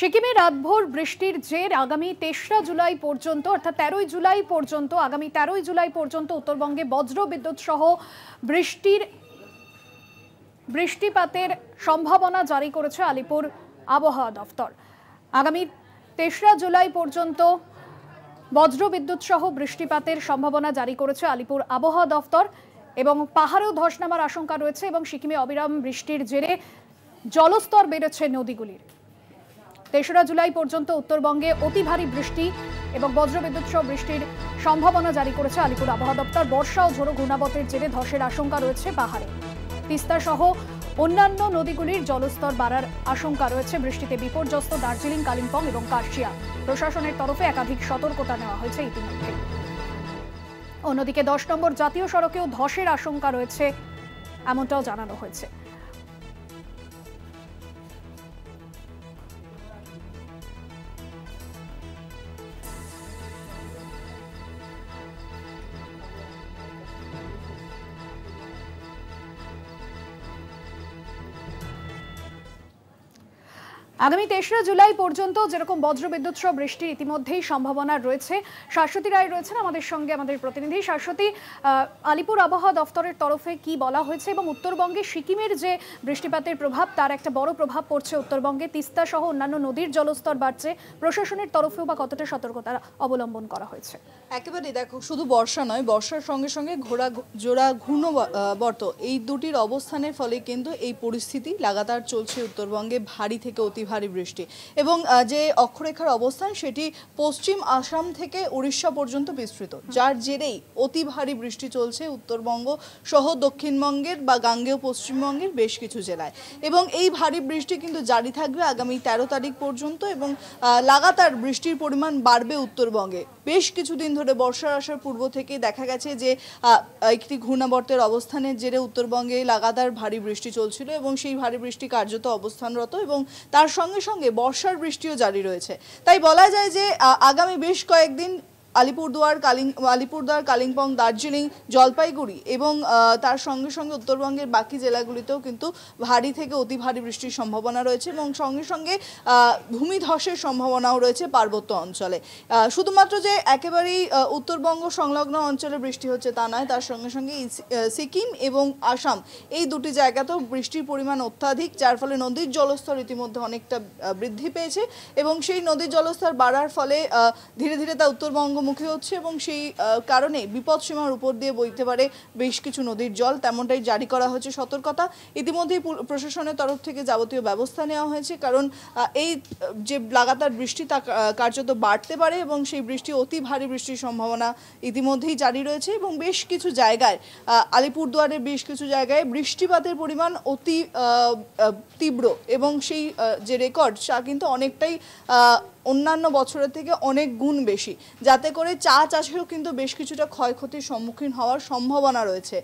সিকিমে রাতভর বৃষ্টির জের আগামী তেসরা জুলাই পর্যন্ত অর্থাৎ তেরোই জুলাই পর্যন্ত আগামী তেরোই জুলাই পর্যন্ত উত্তরবঙ্গে বজ্র বিদ্যুৎ সহ বৃষ্টির বৃষ্টিপাতের সম্ভাবনা জারি করেছে আলিপুর আবহাওয়া দফতর আগামী তেসরা জুলাই পর্যন্ত বজ্র বিদ্যুৎ সহ বৃষ্টিপাতের সম্ভাবনা জারি করেছে আলিপুর আবহাওয়া দফতর এবং পাহাড়েও ধস নামার আশঙ্কা রয়েছে এবং সিকিমে অবিরাম বৃষ্টির জেরে জলস্তর বেড়েছে নদীগুলির তেসরা জুলাই পর্যন্ত উত্তরবঙ্গে অতি ভারী বৃষ্টি এবং বজ্রবিদ্যুৎ সহ বৃষ্টির সম্ভাবনা জারি করেছে আলিপুর আবহাওয়া দপ্তর বর্ষা ও ঝোড়ো ঘূর্ণাবতের জেরে ধসের আশঙ্কা রয়েছে পাহাড়ে তিস্তা সহ অন্যান্য নদীগুলির জলস্তর বাড়ার আশঙ্কা রয়েছে বৃষ্টিতে বিপর্যস্ত দার্জিলিং কালিম্পং এবং কার্শিয়া প্রশাসনের তরফে একাধিক সতর্কতা নেওয়া হয়েছে ইতিমধ্যে অন্যদিকে দশ নম্বর জাতীয় সড়কেও ধসের আশঙ্কা রয়েছে এমনটাও জানানো হয়েছে আগামী তেসরা জুলাই পর্যন্ত যেরকম বজ্রবিদ্যুৎ সহ বৃষ্টির ইতিমধ্যেই সম্ভাবনা রয়েছে শাশ্বতী রায় রয়েছেন আমাদের সঙ্গে আমাদের প্রতিনিধি শাশ্বতী আলিপুর আবহাওয়া দফতরের তরফে কি বলা হয়েছে এবং উত্তরবঙ্গে সিকিমের যে বৃষ্টিপাতের প্রভাব তার একটা বড় প্রভাব পড়ছে উত্তরবঙ্গে তিস্তা সহ অন্যান্য নদীর জলস্তর বাড়ছে প্রশাসনের তরফেও বা কতটা সতর্কতা অবলম্বন করা হয়েছে একেবারে দেখো শুধু বর্ষা নয় বর্ষার সঙ্গে সঙ্গে ঘোড়া জোড়া ঘূর্ণ বর্ত এই দুটির অবস্থানের ফলে কিন্তু এই পরিস্থিতি লাগাতার চলছে উত্তরবঙ্গে ভারী থেকে অতি ভারী বৃষ্টি এবং যে অক্ষরেখার অবস্থান সেটি পশ্চিম আসাম থেকে উড়িষ্যা পর্যন্ত বিস্তৃত যার জেরেই অতি ভারী বৃষ্টি চলছে উত্তরবঙ্গ সহ দক্ষিণবঙ্গের বা গাঙ্গেয় পশ্চিমবঙ্গের বেশ কিছু জেলায় এবং এই ভারী বৃষ্টি কিন্তু জারি থাকবে আগামী তেরো তারিখ পর্যন্ত এবং লাগাতার বৃষ্টির পরিমাণ বাড়বে উত্তরবঙ্গে বেশ কিছুদিন ধরে বর্ষার আসার পূর্ব থেকে দেখা গেছে যে একটি ঘূর্ণাবর্তের অবস্থানের জেরে উত্তরবঙ্গে লাগাতার ভারী বৃষ্টি চলছিল এবং সেই ভারী বৃষ্টি কার্যত অবস্থানরত এবং তার সঙ্গে সঙ্গে বর্ষার বৃষ্টিও জারি রয়েছে তাই বলা যায় যে আগামী বেশ কয়েকদিন আলিপুরদুয়ার কালিং আলিপুরদুয়ার কালিম্পং দার্জিলিং জলপাইগুড়ি এবং তার সঙ্গে সঙ্গে উত্তরবঙ্গের বাকি জেলাগুলিতেও কিন্তু ভারী থেকে অতি ভারী বৃষ্টির সম্ভাবনা রয়েছে এবং সঙ্গে সঙ্গে ভূমিধসের সম্ভাবনাও রয়েছে পার্বত্য অঞ্চলে শুধুমাত্র যে একেবারেই উত্তরবঙ্গ সংলগ্ন অঞ্চলে বৃষ্টি হচ্ছে তা নয় তার সঙ্গে সঙ্গে সিকিম এবং আসাম এই দুটি জায়গাতেও বৃষ্টির পরিমাণ অত্যাধিক যার ফলে নদীর জলস্তর ইতিমধ্যে অনেকটা বৃদ্ধি পেয়েছে এবং সেই নদীর জলস্তর বাড়ার ফলে ধীরে ধীরে তা উত্তরবঙ্গ মুখোমুখি হচ্ছে এবং সেই কারণে বিপদ সীমার উপর দিয়ে বইতে পারে বেশ কিছু নদীর জল তেমনটাই জারি করা হয়েছে সতর্কতা ইতিমধ্যেই প্রশাসনের তরফ থেকে যাবতীয় ব্যবস্থা নেওয়া হয়েছে কারণ এই যে লাগাতার বৃষ্টি তা কার্যত বাড়তে পারে এবং সেই বৃষ্টি অতি ভারী বৃষ্টির সম্ভাবনা ইতিমধ্যেই জারি রয়েছে এবং বেশ কিছু জায়গায় আলিপুরদুয়ারের বেশ কিছু জায়গায় বৃষ্টিপাতের পরিমাণ অতি তীব্র এবং সেই যে রেকর্ড তা কিন্তু অনেকটাই অন্যান্য বছরের থেকে অনেক গুণ বেশি যাতে করে চা চাষেও কিন্তু বেশ কিছুটা ক্ষয়ক্ষতির সম্মুখীন হওয়ার সম্ভাবনা রয়েছে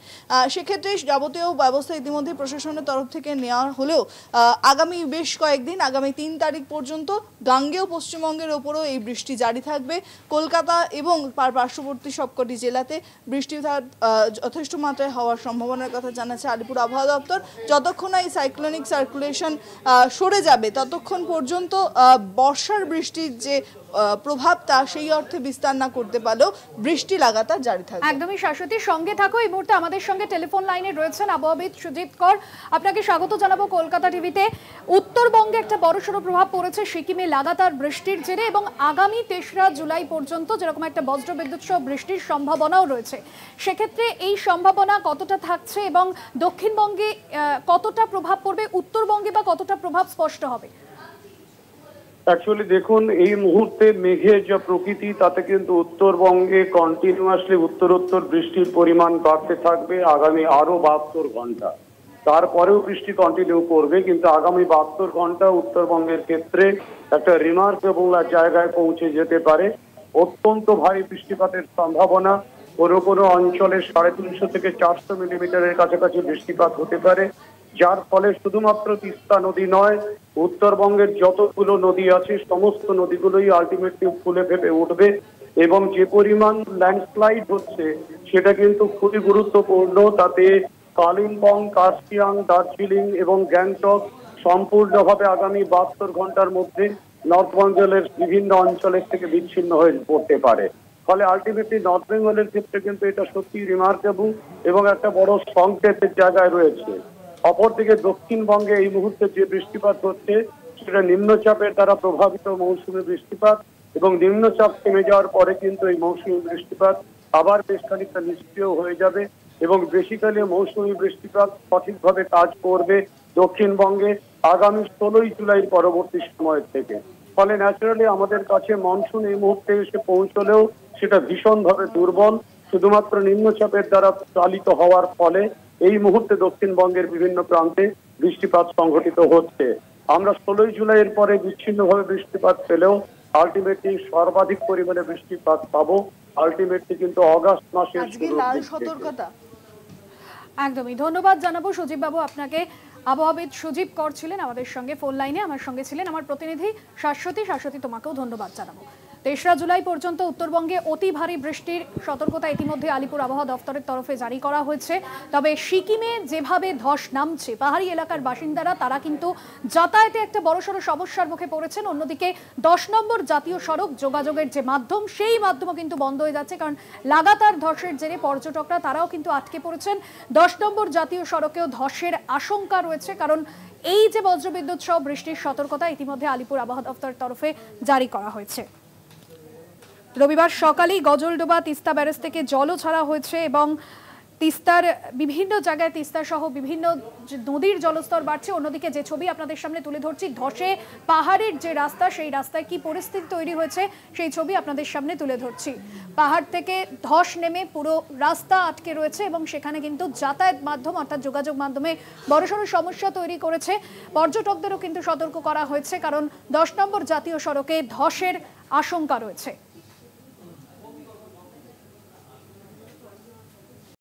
সেক্ষেত্রে যাবতীয় ব্যবস্থা ইতিমধ্যে প্রশাসনের তরফ থেকে নেওয়া হলেও আগামী বেশ কয়েকদিন আগামী তিন তারিখ পর্যন্ত গাঙ্গেয় পশ্চিমবঙ্গের ওপরও এই বৃষ্টি জারি থাকবে কলকাতা এবং পার্শ্ববর্তী সবকটি জেলাতে বৃষ্টি যথেষ্ট মাত্রায় হওয়ার সম্ভাবনার কথা জানাচ্ছে আলিপুর আবহাওয়া দপ্তর যতক্ষণ না এই সাইক্লোনিক সার্কুলেশন সরে যাবে ততক্ষণ পর্যন্ত বর্ষার বৃষ্টি বৃষ্টির যে প্রভাব তা সেই অর্থে বিস্তার না করতে পারলেও বৃষ্টি লাগাতার জারি থাকবে একদমই শাশ্বতীর সঙ্গে থাকো এই মুহূর্তে আমাদের সঙ্গে টেলিফোন লাইনে রয়েছেন আবহাওয়াবিদ সুজিত কর আপনাকে স্বাগত জানাবো কলকাতা টিভিতে উত্তরবঙ্গে একটা বড়সড় প্রভাব পড়েছে সিকিমে লাগাতার বৃষ্টির জেরে এবং আগামী তেসরা জুলাই পর্যন্ত যেরকম একটা বজ্রবিদ্যুৎ সহ বৃষ্টির সম্ভাবনাও রয়েছে সেক্ষেত্রে এই সম্ভাবনা কতটা থাকছে এবং দক্ষিণবঙ্গে কতটা প্রভাব পড়বে উত্তরবঙ্গে বা কতটা প্রভাব স্পষ্ট হবে অ্যাকচুয়ালি দেখুন এই মুহূর্তে মেঘের যা প্রকৃতি তাতে কিন্তু উত্তরবঙ্গে কন্টিনিউয়াসলি উত্তরোত্তর বৃষ্টির পরিমাণ বাড়তে থাকবে আগামী আরও বাহাত্তর ঘন্টা তারপরেও বৃষ্টি কন্টিনিউ করবে কিন্তু আগামী বাহাত্তর ঘন্টা উত্তরবঙ্গের ক্ষেত্রে একটা রিমার্কেবল জায়গায় পৌঁছে যেতে পারে অত্যন্ত ভারী বৃষ্টিপাতের সম্ভাবনা কোনো কোনো অঞ্চলে সাড়ে তিনশো থেকে চারশো মিলিমিটারের কাছাকাছি বৃষ্টিপাত হতে পারে যার ফলে শুধুমাত্র তিস্তা নদী নয় উত্তরবঙ্গের যতগুলো নদী আছে সমস্ত নদীগুলোই আলটিমেটলি ফুলে ফেপে উঠবে এবং যে পরিমাণ ল্যান্ডস্লাইড হচ্ছে সেটা কিন্তু খুবই গুরুত্বপূর্ণ তাতে কালিম্পং কার্শিয়াং দার্জিলিং এবং গ্যাংটক সম্পূর্ণভাবে আগামী বাহাত্তর ঘন্টার মধ্যে নর্থ বেঙ্গলের বিভিন্ন অঞ্চলের থেকে বিচ্ছিন্ন হয়ে পড়তে পারে ফলে আলটিমেটলি নর্থ বেঙ্গলের ক্ষেত্রে কিন্তু এটা সত্যি রিমার্কেবল এবং একটা বড় সংকেতের জায়গায় রয়েছে অপরদিকে দক্ষিণবঙ্গে এই মুহূর্তে যে বৃষ্টিপাত হচ্ছে সেটা নিম্নচাপের দ্বারা প্রভাবিত মৌসুমী বৃষ্টিপাত এবং নিম্নচাপ থেমে যাওয়ার পরে কিন্তু এই মৌসুমী বৃষ্টিপাত আবার বেশ খানিকটা নিষ্ক্রিয় হয়ে যাবে এবং বেসিক্যালি মৌসুমী বৃষ্টিপাত সঠিকভাবে কাজ করবে দক্ষিণবঙ্গে আগামী ষোলোই জুলাই পরবর্তী সময়ের থেকে ফলে ন্যাচারালি আমাদের কাছে মনসুন এই মুহূর্তে এসে পৌঁছলেও সেটা ভীষণভাবে দুর্বল শুধুমাত্র নিম্নচাপের দ্বারা চালিত হওয়ার ফলে এই মুহূর্তে দক্ষিণবঙ্গের বিভিন্ন প্রান্তে বৃষ্টিপাত সংঘটিত হচ্ছে আমরা ষোলোই জুলাইয়ের পরে বিচ্ছিন্নভাবে বৃষ্টিপাত পেলেও আলটিমেটলি সর্বাধিক পরিমাণে বৃষ্টিপাত পাবো আলটিমেটলি কিন্তু অগাস্ট মাসের একদমই ধন্যবাদ জানাবো সজীব বাবু আপনাকে আবহাওয়াবিদ সজীব কর ছিলেন আমাদের সঙ্গে ফোন লাইনে আমার সঙ্গে ছিলেন আমার প্রতিনিধি শাশ্বতী শাশ্বতী তোমাকেও ধন্যবাদ জানাবো তেসরা জুলাই পর্যন্ত উত্তরবঙ্গে অতি ভারী বৃষ্টির সতর্কতা ইতিমধ্যে আলিপুর আবহাওয়া দপ্তরের তরফে জারি করা হয়েছে তবে সিকিমে যেভাবে ধস নামছে পাহাড়ি এলাকার বাসিন্দারা তারা কিন্তু যাতায়াতে একটা বড়সড় সমস্যার মুখে পড়েছেন অন্যদিকে দশ নম্বর জাতীয় সড়ক যোগাযোগের যে মাধ্যম সেই মাধ্যমও কিন্তু বন্ধ হয়ে যাচ্ছে কারণ লাগাতার ধসের জেরে পর্যটকরা তারাও কিন্তু আটকে পড়েছেন দশ নম্বর জাতীয় সড়কেও ধসের আশঙ্কা রয়েছে কারণ এই যে বজ্রবিদ্যুৎ সহ বৃষ্টির সতর্কতা ইতিমধ্যে আলিপুর আবহাওয়া দপ্তরের তরফে জারি করা হয়েছে রবিবার সকালেই গজলডোবা তিস্তা ব্যারেজ থেকে জলও ছাড়া হয়েছে এবং তিস্তার বিভিন্ন জায়গায় তিস্তা সহ বিভিন্ন নদীর জলস্তর বাড়ছে অন্যদিকে যে ছবি আপনাদের সামনে তুলে ধরছি ধসে পাহাড়ের যে রাস্তা সেই রাস্তায় কি পরিস্থিতি তৈরি হয়েছে সেই ছবি আপনাদের সামনে তুলে ধরছি পাহাড় থেকে ধস নেমে পুরো রাস্তা আটকে রয়েছে এবং সেখানে কিন্তু যাতায়াত মাধ্যম অর্থাৎ যোগাযোগ মাধ্যমে বড়সড় সমস্যা তৈরি করেছে পর্যটকদেরও কিন্তু সতর্ক করা হয়েছে কারণ দশ নম্বর জাতীয় সড়কে ধসের আশঙ্কা রয়েছে